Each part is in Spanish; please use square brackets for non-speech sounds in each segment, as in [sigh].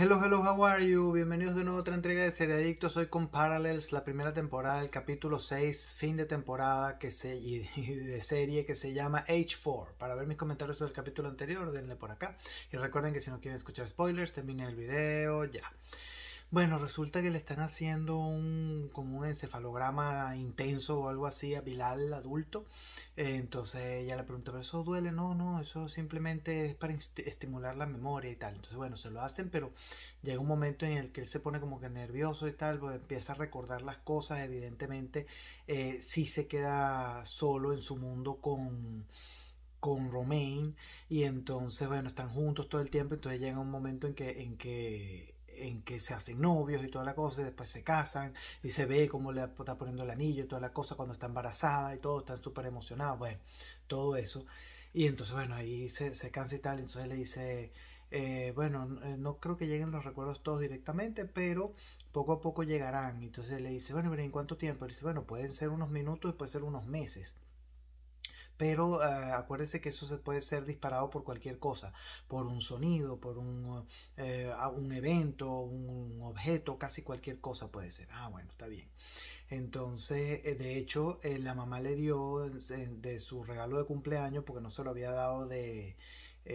Hello, hello, how are you? Bienvenidos de nuevo a otra entrega de Seriedictos. Hoy con Parallels, la primera temporada, el capítulo 6, fin de temporada que se, y de serie que se llama H4. Para ver mis comentarios sobre el capítulo anterior, denle por acá. Y recuerden que si no quieren escuchar spoilers, terminen el video ya. Bueno, resulta que le están haciendo un, como un encefalograma intenso o algo así a Bilal adulto. Eh, entonces ella le pregunta, ¿pero eso duele? No, no, eso simplemente es para estimular la memoria y tal. Entonces, bueno, se lo hacen, pero llega un momento en el que él se pone como que nervioso y tal, pues empieza a recordar las cosas. Evidentemente, eh, sí se queda solo en su mundo con con Romain y entonces bueno están juntos todo el tiempo entonces llega un momento en que en que en que se hacen novios y toda la cosa, y después se casan y se ve cómo le está poniendo el anillo y toda la cosa cuando está embarazada y todo, están súper emocionados, bueno, todo eso. Y entonces, bueno, ahí se, cansa y tal, entonces le dice, eh, bueno, eh, no creo que lleguen los recuerdos todos directamente, pero poco a poco llegarán. Entonces le dice, bueno, pero ¿en cuánto tiempo? dice, bueno, pueden ser unos minutos y puede ser unos meses pero eh, acuérdese que eso se puede ser disparado por cualquier cosa, por un sonido, por un, eh, evento, un objeto, casi cualquier cosa puede ser. Ah, bueno, está bien. Entonces, eh, de hecho, la mamá le dio de, su regalo de cumpleaños, porque no se lo había dado de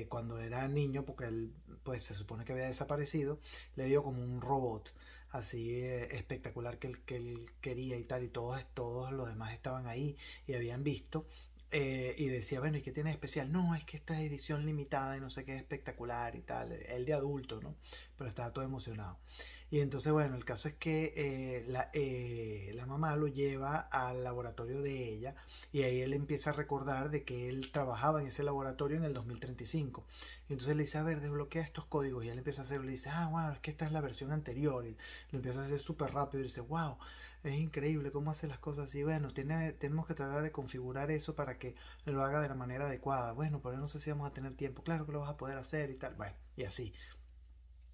cuando era niño, porque él pues se supone que había desaparecido, le dio como un robot así espectacular que él, que él quería y tal, y todos, todos los demás estaban ahí y habían visto eh, y decía, bueno, ¿y qué tiene especial? No, es que esta edición limitada y no sé qué es espectacular y tal. El de adulto, ¿no? Pero estaba todo emocionado. Y entonces, bueno, el caso es que eh, la, eh, la, mamá lo lleva al laboratorio de ella y ahí él empieza a recordar de que él trabajaba en ese laboratorio en el 2035. Y entonces le dice, a ver, desbloquea estos códigos. Y él empieza a hacerlo y le dice, ah, wow, es que esta es la versión anterior. Y lo empieza a hacer súper rápido y dice, wow, es increíble cómo hace las cosas así. bueno, tenemos que tratar de configurar eso para que lo haga de la manera adecuada. Bueno, pero no sé si vamos a tener tiempo. Claro que lo vas a poder hacer y tal. Bueno, y así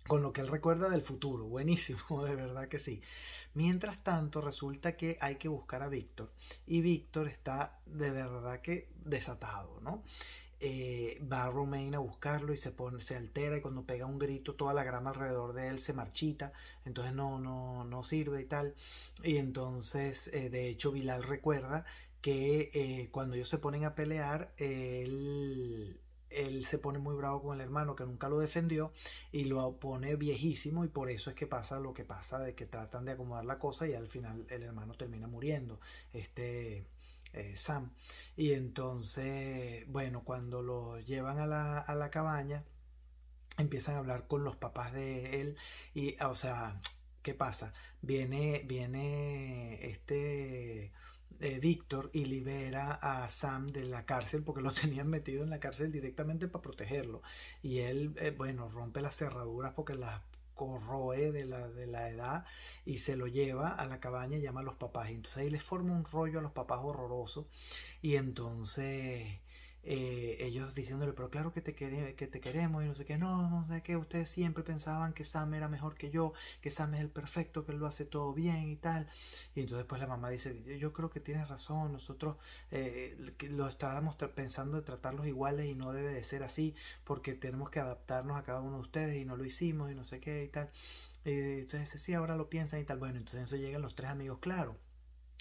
con lo que él recuerda del futuro. Buenísimo, [laughs] de verdad que sí. Mientras tanto, resulta que hay que buscar a Víctor. Y Víctor está de verdad que desatado, ¿no? eh, va Romain a buscarlo y se, pone, se altera y cuando pega un grito toda la grama alrededor de él se marchita, entonces no, no, no sirve y tal. Y entonces, eh, de hecho, Bilal recuerda que eh, cuando ellos se ponen a pelear, él, él se pone muy bravo con el hermano que nunca lo defendió y lo pone viejísimo y por eso es que pasa lo que pasa de que tratan de acomodar la cosa y al final el hermano termina muriendo. Este eh, Sam. Y entonces, bueno, cuando lo llevan a la, a la cabaña, empiezan a hablar con los papás de él y, ah, o sea, ¿qué pasa? Viene, viene este... Eh, Víctor y libera a Sam de la cárcel porque lo [laughs] tenían metido en la cárcel directamente para protegerlo. Y él, eh, bueno, rompe las cerraduras porque las corroe de la, de la edad y se lo lleva a la cabaña y llama a los papás. Y entonces ahí les forma un rollo a los papás horroroso. Y entonces eh, ellos diciéndole, pero claro que te, que te queremos y no sé qué, no, no sé qué, ustedes siempre pensaban que Sam era mejor que yo, que Sam es el perfecto, que él lo hace todo bien y tal. Y entonces pues la mamá dice, yo creo que tienes razón, nosotros eh, lo estábamos pensando de tratarlos iguales y no debe de ser así, porque tenemos que adaptarnos a cada uno de ustedes y no lo hicimos y no sé qué y tal. entonces sí, ahora lo piensan y tal. Bueno, entonces eso llegan los tres amigos, claro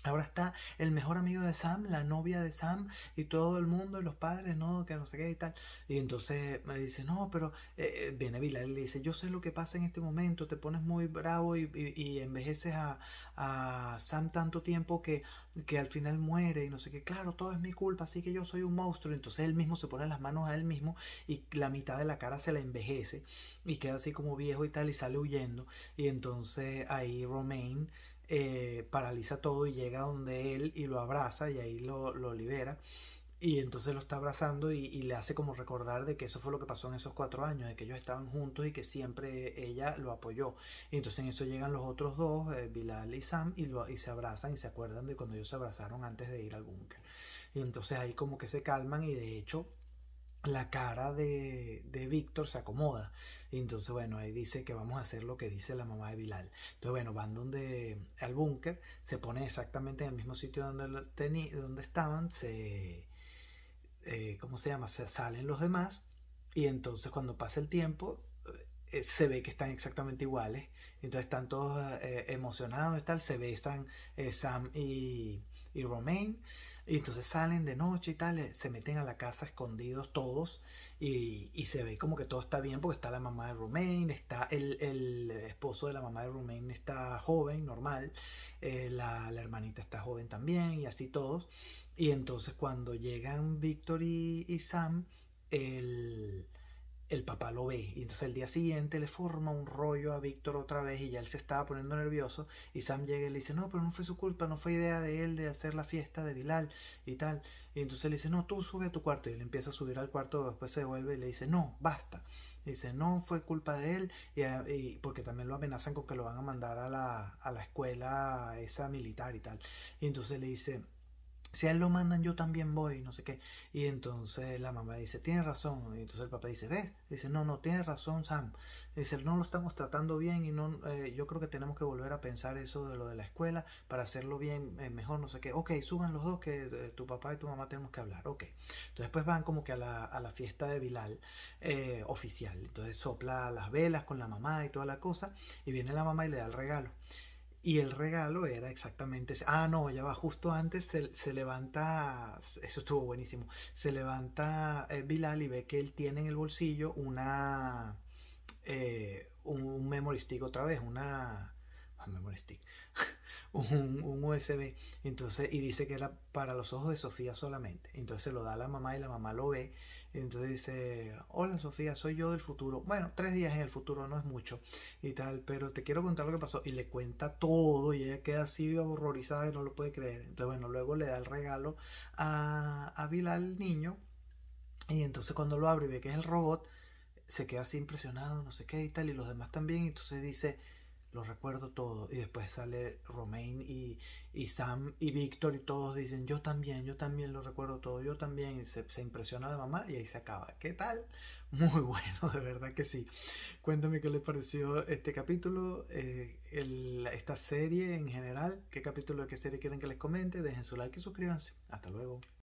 Ahora está el mejor amigo de Sam, la novia de Sam y todo el mundo, y los padres, no, que no sé qué y tal. Y entonces me dice, no, pero eh, eh viene Vila él le dice, yo sé lo que pasa en este momento, te pones muy bravo y, y, envejeces a, a, Sam tanto tiempo que, que al final muere y no sé qué. Claro, todo es mi culpa, así que yo soy un monstruo. Entonces él mismo se pone las manos a él mismo y la mitad de la cara se la envejece y queda así como viejo y tal y sale huyendo. Y entonces ahí Romaine eh, paraliza todo y llega donde él y lo abraza y ahí lo, libera. Y entonces lo está abrazando y, le hace como recordar de que eso fue lo que pasó en esos cuatro años, de que ellos estaban juntos y que siempre ella lo apoyó. Y entonces en eso llegan los otros dos, eh, Bilal y Sam, y, y se abrazan y se acuerdan de cuando ellos se abrazaron antes de ir al búnker. Y entonces ahí como que se calman y de hecho la cara de, Víctor se acomoda. entonces, bueno, ahí dice que vamos a hacer lo que dice la mamá de Bilal. Entonces, bueno, van donde al búnker, se pone exactamente en el mismo sitio donde, donde estaban, se, eh, ¿cómo se llama? Se salen los demás y entonces cuando pasa el tiempo eh, se ve que están exactamente iguales. Entonces están todos eh, emocionados y tal, se besan Sam y y Romain. Y entonces salen de noche y tal, eh, se meten a la casa escondidos todos y, se ve como que todo está bien porque está la mamá de Romaine está el, esposo de la mamá de Romaine está joven, normal, eh, la, hermanita está joven también y así todos. Y entonces cuando llegan Victor y Sam, el el papá lo ve. Y entonces el día siguiente le forma un rollo a Víctor otra vez y ya él se estaba poniendo nervioso. Y Sam llega y le dice, no, pero no fue su culpa, no fue idea de él de hacer la fiesta de Bilal y tal. Y entonces le dice, no, tú sube a tu cuarto. Y él empieza a subir al cuarto, después se devuelve y le dice, no, basta. dice, no, fue culpa de él. Ah, y, porque también lo amenazan con que lo van a mandar a la, a la escuela esa militar y tal. Y entonces le dice, si a él lo mandan, yo también voy, no sé qué. Y entonces la mamá dice, tiene razón. Y entonces el papá dice, ¿ves? Dice, no, no, tiene razón, Sam. Dice, no lo estamos tratando bien y no, eh, yo creo que tenemos que volver a pensar eso de lo de la escuela para hacerlo bien, eh, mejor, no sé qué. Ok, suban los dos que eh, tu papá y tu mamá tenemos que hablar. Ok. Entonces pues van como que a la, a la fiesta de Bilal oficial. Entonces sopla las velas con la mamá y toda la cosa. Y viene la mamá y le da el regalo. Y el regalo era exactamente, ah, no, ya va, justo antes se, levanta, eso estuvo buenísimo, se levanta eh, Bilal y ve que él tiene en el bolsillo una, eh, un, memory stick otra vez, una, ah, memory stick, [laughs] un, USB. Entonces, y dice que era para los ojos de Sofía solamente. Entonces se lo da a la mamá y la mamá lo ve. Entonces dice, hola Sofía, soy yo del futuro. Bueno, tres días en el futuro no es mucho y tal, pero te quiero contar lo que pasó. Y le cuenta todo y ella queda así horrorizada y no lo puede creer. Entonces, bueno, luego le da el regalo a, a el niño. Y entonces cuando lo abre y ve que es el robot, se queda así impresionado, no sé qué y tal, y los demás también. Entonces dice, lo recuerdo todo. Y después sale Romain y, Sam y Víctor y todos dicen, yo también, yo también lo recuerdo todo, yo también. Y se, impresiona la mamá y ahí se acaba. ¿Qué tal? [laughs] Muy bueno, de verdad que sí. Cuéntame qué les pareció este capítulo, eh, esta serie en general. ¿Qué capítulo de qué serie quieren que les comente? Dejen su like y suscríbanse. Hasta luego.